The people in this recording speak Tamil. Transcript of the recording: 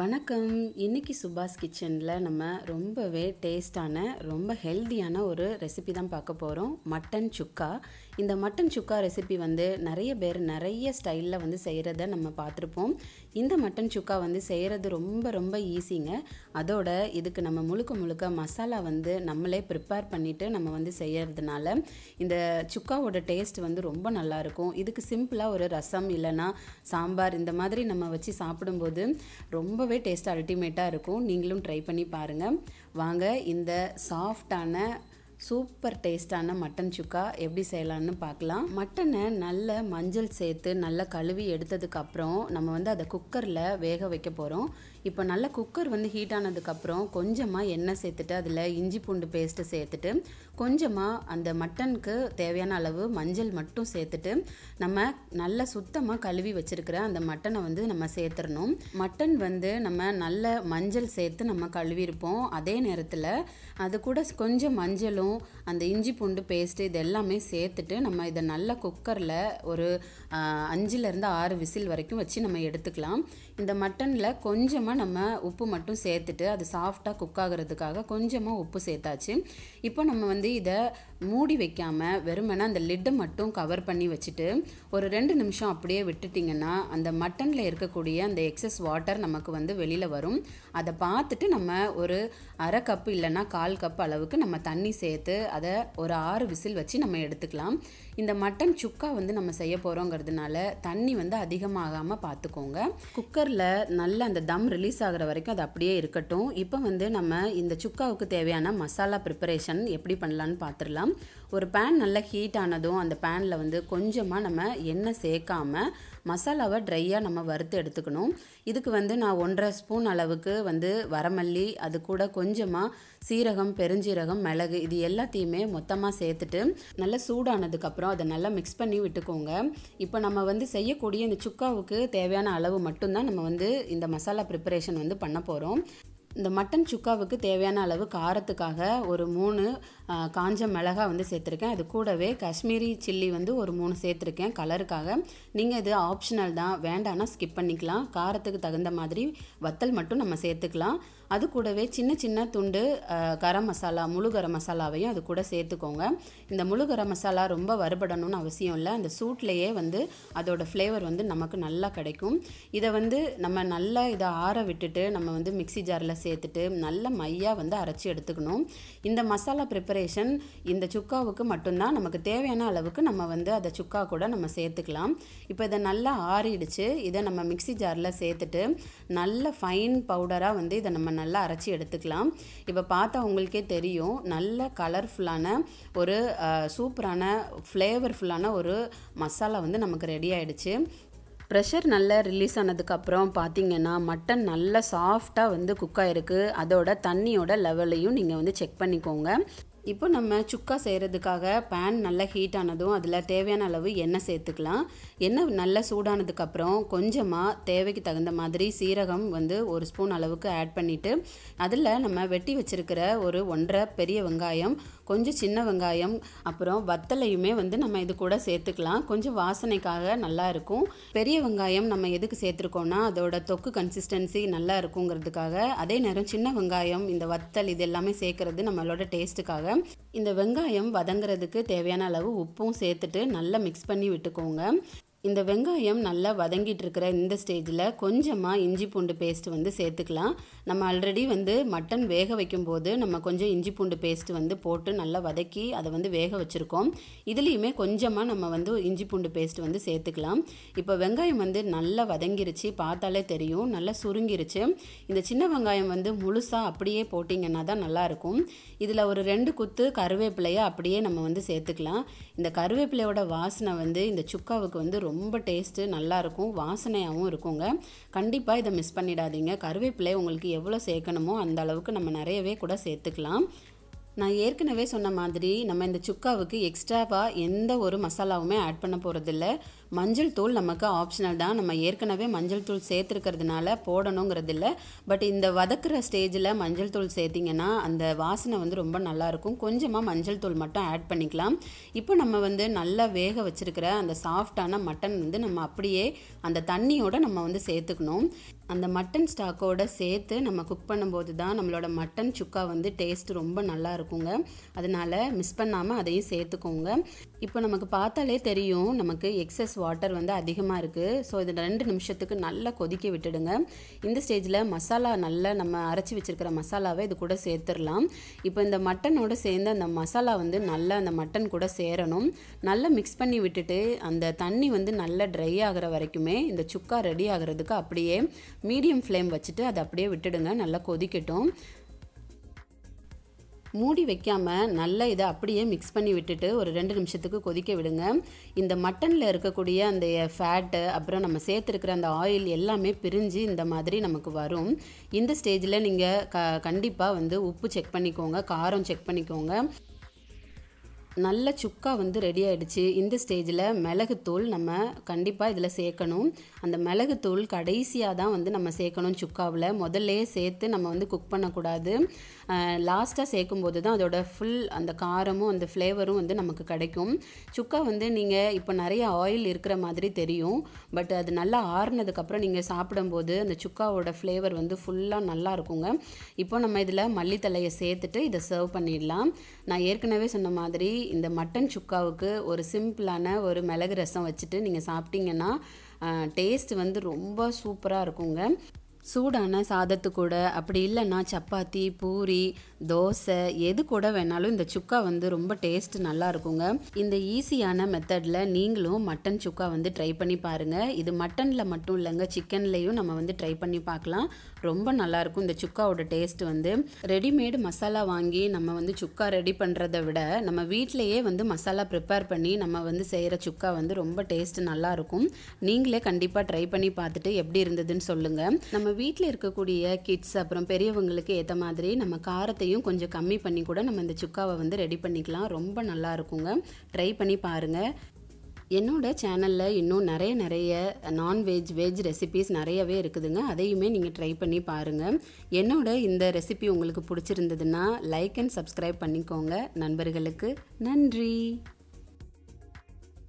வணக்கம் இன்றைக்கி சுபாஷ் கிச்சனில் நம்ம ரொம்பவே டேஸ்டான ரொம்ப ஹெல்த்தியான ஒரு ரெசிபி தான் பார்க்க போகிறோம் மட்டன் சுக்கா இந்த மட்டன் சுக்கா ரெசிபி வந்து நிறைய பேர் நிறைய ஸ்டைலில் வந்து செய்கிறத நம்ம பார்த்துருப்போம் இந்த மட்டன் சுக்கா வந்து செய்கிறது ரொம்ப ரொம்ப ஈஸிங்க அதோட இதுக்கு நம்ம முழுக்க முழுக்க மசாலா வந்து நம்மளே ப்ரிப்பேர் பண்ணிவிட்டு நம்ம வந்து செய்கிறதுனால இந்த சுக்காவோட டேஸ்ட் வந்து ரொம்ப நல்லாயிருக்கும் இதுக்கு சிம்பிளாக ஒரு ரசம் இல்லைன்னா சாம்பார் இந்த மாதிரி நம்ம வச்சு சாப்பிடும்போது ரொம்ப ரொம்பவே டேஸ்ட் அல்டிமேட்டாக இருக்கும் நீங்களும் ட்ரை பண்ணி பாருங்கள் வாங்க இந்த சாஃப்டான சூப்பர் டேஸ்டான மட்டன் சுக்கா எப்படி செய்யலான்னு பார்க்கலாம் மட்டனை நல்ல மஞ்சள் சேர்த்து நல்லா கழுவி எடுத்ததுக்கப்புறம் நம்ம வந்து அதை குக்கரில் வேக வைக்க போகிறோம் இப்போ நல்ல குக்கர் வந்து ஹீட் ஆனதுக்கப்புறம் கொஞ்சமாக எண்ணெய் சேர்த்துட்டு அதில் இஞ்சி பூண்டு பேஸ்ட்டு சேர்த்துட்டு கொஞ்சமாக அந்த மட்டனுக்கு தேவையான அளவு மஞ்சள் மட்டும் சேர்த்துட்டு நம்ம நல்ல சுத்தமாக கழுவி வச்சுருக்கிற அந்த மட்டனை வந்து நம்ம சேர்த்துடணும் மட்டன் வந்து நம்ம நல்ல மஞ்சள் சேர்த்து நம்ம கழுவிருப்போம் அதே நேரத்தில் அது கூட கொஞ்சம் மஞ்சளும் அந்த இஞ்சி பூண்டு பேஸ்ட்டு இது எல்லாமே சேர்த்துட்டு நம்ம இதை நல்ல குக்கரில் ஒரு அஞ்சுலேருந்து ஆறு விசில் வரைக்கும் வச்சு நம்ம எடுத்துக்கலாம் இந்த மட்டனில் கொஞ்சமாக நம்ம உப்பு மட்டும் சேர்த்துட்டு அது சாஃப்டாக குக் ஆகிறதுக்காக கொஞ்சமாக உப்பு சேர்த்தாச்சு இப்போ நம்ம வந்து இதை மூடி வைக்காமல் வெறுமனா அந்த லிட்டை மட்டும் கவர் பண்ணி வச்சுட்டு ஒரு ரெண்டு நிமிஷம் அப்படியே விட்டுட்டிங்கன்னா அந்த மட்டனில் இருக்கக்கூடிய அந்த எக்ஸஸ் வாட்டர் நமக்கு வந்து வெளியில் வரும் அதை பார்த்துட்டு நம்ம ஒரு அரை கப் இல்லைன்னா கால் கப் அளவுக்கு நம்ம தண்ணி சேர்த்து அதை ஒரு ஆறு விசில் வச்சு நம்ம எடுத்துக்கலாம் இந்த மட்டன் சுக்கா வந்து நம்ம செய்ய போகிறோங்கிறதுனால தண்ணி வந்து அதிகமாகாமல் பார்த்துக்கோங்க குக்கரில் நல்ல அந்த தம் ரிலீஸ் ஆகிற வரைக்கும் அது அப்படியே இருக்கட்டும் இப்போ வந்து நம்ம இந்த சுக்காவுக்கு தேவையான மசாலா ப்ரிப்பரேஷன் எப்படி பண்ணலான்னு பார்த்துடலாம் ஒரு பேன் நல்லா ஹீட் ஆனதும் அந்த பேனில் வந்து கொஞ்சமாக நம்ம எண்ணெய் சேர்க்காமல் மசாலாவை ட்ரையாக நம்ம வறுத்து எடுத்துக்கணும் இதுக்கு வந்து நான் ஒன்றரை ஸ்பூன் அளவுக்கு வந்து வரமல்லி அது கூட கொஞ்சமாக சீரகம் பெருஞ்சீரகம் மிளகு இது எல்லாத்தையுமே மொத்தமாக சேர்த்துட்டு நல்லா சூடானதுக்கப்புறம் அதை நல்லா மிக்ஸ் பண்ணி விட்டுக்கோங்க இப்போ நம்ம வந்து செய்யக்கூடிய இந்த சுக்காவுக்கு தேவையான அளவு மட்டும்தான் நம்ம வந்து இந்த மசாலா ப்ரிப்பரேஷன் வந்து பண்ண போகிறோம் இந்த மட்டன் சுக்காவுக்கு தேவையான அளவு காரத்துக்காக ஒரு மூணு காஞ்ச மிளகா வந்து சேர்த்துருக்கேன் அது கூடவே காஷ்மீரி சில்லி வந்து ஒரு மூணு சேர்த்துருக்கேன் கலருக்காக நீங்கள் இது ஆப்ஷனல் தான் வேண்டாம்னா ஸ்கிப் பண்ணிக்கலாம் காரத்துக்கு தகுந்த மாதிரி வத்தல் மட்டும் நம்ம சேர்த்துக்கலாம் அது கூடவே சின்ன சின்ன துண்டு கரம் மசாலா முழு கரம் மசாலாவையும் அது கூட சேர்த்துக்கோங்க இந்த முழு கரம் மசாலா ரொம்ப வறுபடணும்னு அவசியம் இல்லை அந்த சூட்லேயே வந்து அதோடய ஃப்ளேவர் வந்து நமக்கு நல்லா கிடைக்கும் இதை வந்து நம்ம நல்லா இதை ஆற விட்டுட்டு நம்ம வந்து மிக்சி ஜாரில் சேர்த்துட்டு நல்ல மையாக வந்து அரைச்சி எடுத்துக்கணும் இந்த மசாலா ப்ரிப்பரே ப்ரிப்பரேஷன் இந்த சுக்காவுக்கு மட்டும்தான் நமக்கு தேவையான அளவுக்கு நம்ம வந்து அதை சுக்கா கூட நம்ம சேர்த்துக்கலாம் இப்போ இதை நல்லா ஆறிடுச்சு இதை நம்ம மிக்சி ஜாரில் சேர்த்துட்டு நல்ல ஃபைன் பவுடராக வந்து இதை நம்ம நல்லா அரைச்சி எடுத்துக்கலாம் இப்போ பார்த்தா உங்களுக்கே தெரியும் நல்ல கலர்ஃபுல்லான ஒரு சூப்பரான ஃப்ளேவர்ஃபுல்லான ஒரு மசாலா வந்து நமக்கு ரெடி ஆகிடுச்சு ப்ரெஷர் நல்லா ரிலீஸ் ஆனதுக்கப்புறம் பார்த்தீங்கன்னா மட்டன் நல்லா சாஃப்டாக வந்து குக் ஆகிருக்கு அதோட தண்ணியோட லெவலையும் நீங்கள் வந்து செக் பண்ணிக்கோங்க இப்போ நம்ம சுக்கா செய்கிறதுக்காக பேன் நல்லா ஹீட் ஆனதும் அதில் தேவையான அளவு எண்ணெய் சேர்த்துக்கலாம் எண்ணெய் நல்லா சூடானதுக்கப்புறம் கொஞ்சமாக தேவைக்கு தகுந்த மாதிரி சீரகம் வந்து ஒரு ஸ்பூன் அளவுக்கு ஆட் பண்ணிவிட்டு அதில் நம்ம வெட்டி வச்சுருக்கிற ஒரு ஒன்றரை பெரிய வெங்காயம் கொஞ்சம் சின்ன வெங்காயம் அப்புறம் வத்தலையுமே வந்து நம்ம இது கூட சேர்த்துக்கலாம் கொஞ்சம் வாசனைக்காக நல்லா இருக்கும் பெரிய வெங்காயம் நம்ம எதுக்கு சேர்த்துருக்கோம்னா அதோட தொக்கு கன்சிஸ்டன்சி நல்லா இருக்குங்கிறதுக்காக அதே நேரம் சின்ன வெங்காயம் இந்த வத்தல் இது எல்லாமே சேர்க்குறது நம்மளோட டேஸ்ட்டுக்காக இந்த வெங்காயம் வதங்கிறதுக்கு தேவையான அளவு உப்பும் சேர்த்துட்டு நல்லா மிக்ஸ் பண்ணி விட்டுக்கோங்க இந்த வெங்காயம் நல்லா வதங்கிட்டு இருக்கிற இந்த ஸ்டேஜில் கொஞ்சமாக இஞ்சி பூண்டு பேஸ்ட் வந்து சேர்த்துக்கலாம் நம்ம ஆல்ரெடி வந்து மட்டன் வேக வைக்கும்போது நம்ம கொஞ்சம் இஞ்சி பூண்டு பேஸ்ட் வந்து போட்டு நல்லா வதக்கி அதை வந்து வேக வச்சுருக்கோம் இதுலேயுமே கொஞ்சமாக நம்ம வந்து இஞ்சி பூண்டு பேஸ்ட் வந்து சேர்த்துக்கலாம் இப்போ வெங்காயம் வந்து நல்லா வதங்கிருச்சு பார்த்தாலே தெரியும் நல்லா சுருங்கிருச்சு இந்த சின்ன வெங்காயம் வந்து முழுசாக அப்படியே போட்டிங்கன்னா தான் நல்லாயிருக்கும் இதில் ஒரு ரெண்டு குத்து கருவேப்பிலையை அப்படியே நம்ம வந்து சேர்த்துக்கலாம் இந்த கருவேப்பிலையோட வாசனை வந்து இந்த சுக்காவுக்கு வந்து ரொம்ப டேஸ்ட்டு நல்லாயிருக்கும் வாசனையாகவும் இருக்குங்க கண்டிப்பாக இதை மிஸ் பண்ணிடாதீங்க கருவேப்பிலை உங்களுக்கு எவ்வளோ சேர்க்கணுமோ அந்த அளவுக்கு நம்ம நிறையவே கூட சேர்த்துக்கலாம் நான் ஏற்கனவே சொன்ன மாதிரி நம்ம இந்த சுக்காவுக்கு எக்ஸ்ட்ராவாக எந்த ஒரு மசாலாவுமே ஆட் பண்ண போகிறதில்ல மஞ்சள் தூள் நமக்கு ஆப்ஷனல் தான் நம்ம ஏற்கனவே மஞ்சள் தூள் சேர்த்துருக்கிறதுனால போடணுங்கிறது இல்லை பட் இந்த வதக்குற ஸ்டேஜில் மஞ்சள் தூள் சேர்த்திங்கன்னா அந்த வாசனை வந்து ரொம்ப நல்லாயிருக்கும் கொஞ்சமாக மஞ்சள் தூள் மட்டும் ஆட் பண்ணிக்கலாம் இப்போ நம்ம வந்து நல்லா வேக வச்சுருக்கிற அந்த சாஃப்டான மட்டன் வந்து நம்ம அப்படியே அந்த தண்ணியோடு நம்ம வந்து சேர்த்துக்கணும் அந்த மட்டன் ஸ்டாக்கோடு சேர்த்து நம்ம குக் பண்ணும்போது தான் நம்மளோட மட்டன் சுக்கா வந்து டேஸ்ட் ரொம்ப நல்லாயிருக்கும் இருக்குங்க அதனால் மிஸ் பண்ணாமல் அதையும் சேர்த்துக்கோங்க இப்போ நமக்கு பார்த்தாலே தெரியும் நமக்கு எக்ஸஸ் வாட்டர் வந்து அதிகமாக இருக்குது ஸோ இது ரெண்டு நிமிஷத்துக்கு நல்லா கொதிக்க விட்டுடுங்க இந்த ஸ்டேஜில் மசாலா நல்லா நம்ம அரைச்சி வச்சுருக்கிற மசாலாவை இது கூட சேர்த்துடலாம் இப்போ இந்த மட்டனோடு சேர்ந்து அந்த மசாலா வந்து நல்லா அந்த மட்டன் கூட சேரணும் நல்லா மிக்ஸ் பண்ணி விட்டுட்டு அந்த தண்ணி வந்து நல்லா ட்ரை ஆகிற வரைக்குமே இந்த சுக்கா ரெடி ஆகிறதுக்கு அப்படியே மீடியம் ஃப்ளேம் வச்சுட்டு அதை அப்படியே விட்டுடுங்க நல்லா கொதிக்கட்டும் மூடி வைக்காமல் நல்ல இதை அப்படியே மிக்ஸ் பண்ணி விட்டுட்டு ஒரு ரெண்டு நிமிஷத்துக்கு கொதிக்க விடுங்க இந்த மட்டனில் இருக்கக்கூடிய அந்த ஃபேட்டு அப்புறம் நம்ம சேர்த்துருக்கிற அந்த ஆயில் எல்லாமே பிரிஞ்சு இந்த மாதிரி நமக்கு வரும் இந்த ஸ்டேஜில் நீங்கள் க கண்டிப்பாக வந்து உப்பு செக் பண்ணிக்கோங்க காரம் செக் பண்ணிக்கோங்க நல்ல சுக்கா வந்து ரெடி ஆகிடுச்சு இந்த ஸ்டேஜில் மிளகுத்தூள் நம்ம கண்டிப்பாக இதில் சேர்க்கணும் அந்த மிளகுத்தூள் கடைசியாக தான் வந்து நம்ம சேர்க்கணும் சுக்காவில் முதல்ல சேர்த்து நம்ம வந்து குக் பண்ணக்கூடாது லாஸ்ட்டாக சேர்க்கும்போது தான் அதோட ஃபுல் அந்த காரமும் அந்த ஃப்ளேவரும் வந்து நமக்கு கிடைக்கும் சுக்கா வந்து நீங்கள் இப்போ நிறைய ஆயில் இருக்கிற மாதிரி தெரியும் பட் அது நல்லா ஆறுனதுக்கப்புறம் நீங்கள் சாப்பிடும்போது அந்த சுக்காவோட ஃப்ளேவர் வந்து ஃபுல்லாக நல்லா இருக்குங்க இப்போ நம்ம இதில் மல்லித்தலையை சேர்த்துட்டு இதை சர்வ் பண்ணிடலாம் நான் ஏற்கனவே சொன்ன மாதிரி இந்த மட்டன் சுக்காவுக்கு ஒரு சிம்பிளான ஒரு மிளகு ரசம் வச்சுட்டு நீங்கள் சாப்பிட்டீங்கன்னா டேஸ்ட் வந்து ரொம்ப சூப்பராக இருக்குங்க சூடான சாதத்து கூட அப்படி இல்லைன்னா சப்பாத்தி பூரி தோசை எது கூட வேணாலும் இந்த சுக்கா வந்து ரொம்ப டேஸ்ட் நல்லா இருக்குங்க இந்த ஈஸியான மெத்தடில் நீங்களும் மட்டன் சுக்கா வந்து ட்ரை பண்ணி பாருங்கள் இது மட்டனில் மட்டும் இல்லைங்க சிக்கன்லேயும் நம்ம வந்து ட்ரை பண்ணி பார்க்கலாம் ரொம்ப நல்லாயிருக்கும் இந்த சுக்காவோட டேஸ்ட் வந்து ரெடிமேடு மசாலா வாங்கி நம்ம வந்து சுக்கா ரெடி பண்ணுறதை விட நம்ம வீட்டிலையே வந்து மசாலா ப்ரிப்பேர் பண்ணி நம்ம வந்து செய்கிற சுக்கா வந்து ரொம்ப டேஸ்ட் நல்லாயிருக்கும் நீங்களே கண்டிப்பாக ட்ரை பண்ணி பார்த்துட்டு எப்படி இருந்ததுன்னு சொல்லுங்கள் நம்ம வீட்டில் இருக்கக்கூடிய கிட்ஸ் அப்புறம் பெரியவங்களுக்கு ஏற்ற மாதிரி நம்ம காரத்தையும் கொஞ்சம் கம்மி பண்ணி கூட நம்ம இந்த சுக்காவை வந்து ரெடி பண்ணிக்கலாம் ரொம்ப நல்லா இருக்குங்க ட்ரை பண்ணி பாருங்கள் என்னோடய சேனலில் இன்னும் நிறைய நிறைய நான்வெஜ் வெஜ் ரெசிபிஸ் நிறையவே இருக்குதுங்க அதையுமே நீங்கள் ட்ரை பண்ணி பாருங்கள் என்னோட இந்த ரெசிபி உங்களுக்கு பிடிச்சிருந்ததுன்னா லைக் அண்ட் சப்ஸ்கிரைப் பண்ணிக்கோங்க நண்பர்களுக்கு நன்றி